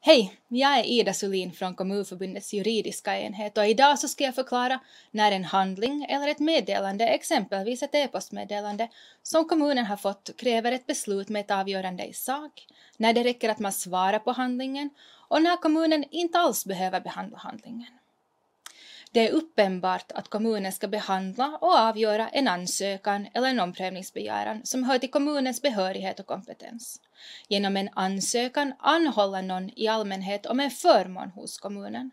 Hej, jag är Ida Sulin från Kommunförbundets juridiska enhet och idag så ska jag förklara när en handling eller ett meddelande, exempelvis ett e-postmeddelande, som kommunen har fått kräver ett beslut med ett avgörande i sak, när det räcker att man svarar på handlingen och när kommunen inte alls behöver behandla handlingen. Det är uppenbart att kommunen ska behandla och avgöra en ansökan eller en omprövningsbegäran som hör till kommunens behörighet och kompetens. Genom en ansökan anhåller någon i allmänhet om en förmån hos kommunen.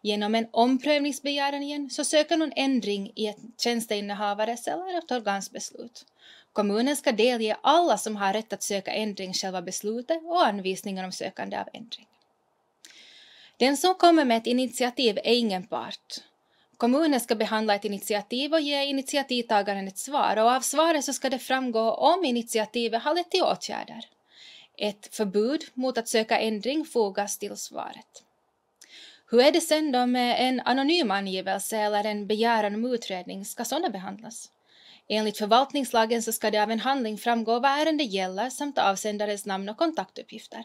Genom en omprövningsbegäran igen så söker någon ändring i ett tjänsteinnehavares eller ett organs beslut. Kommunen ska delge alla som har rätt att söka ändring själva beslutet och anvisningar om sökande av ändring. Den som kommer med ett initiativ är ingen part. Kommunen ska behandla ett initiativ och ge initiativtagaren ett svar och av svaret så ska det framgå om initiativet har lett till åtgärder. Ett förbud mot att söka ändring fogas till svaret. Hur är det sen då med en anonym angivelse eller en begäran om utredning? Ska sådana behandlas? Enligt förvaltningslagen så ska det av en handling framgå vad ärendet gäller samt avsändarens namn och kontaktuppgifter.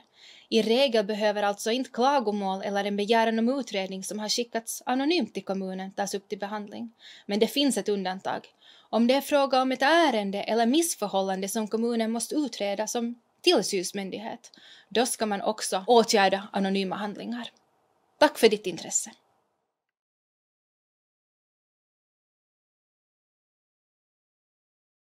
I regel behöver alltså inte klagomål eller en begäran om utredning som har skickats anonymt till kommunen tas upp till behandling. Men det finns ett undantag. Om det är fråga om ett ärende eller missförhållande som kommunen måste utreda som tillsynsmyndighet, då ska man också åtgärda anonyma handlingar. Tack för ditt intresse.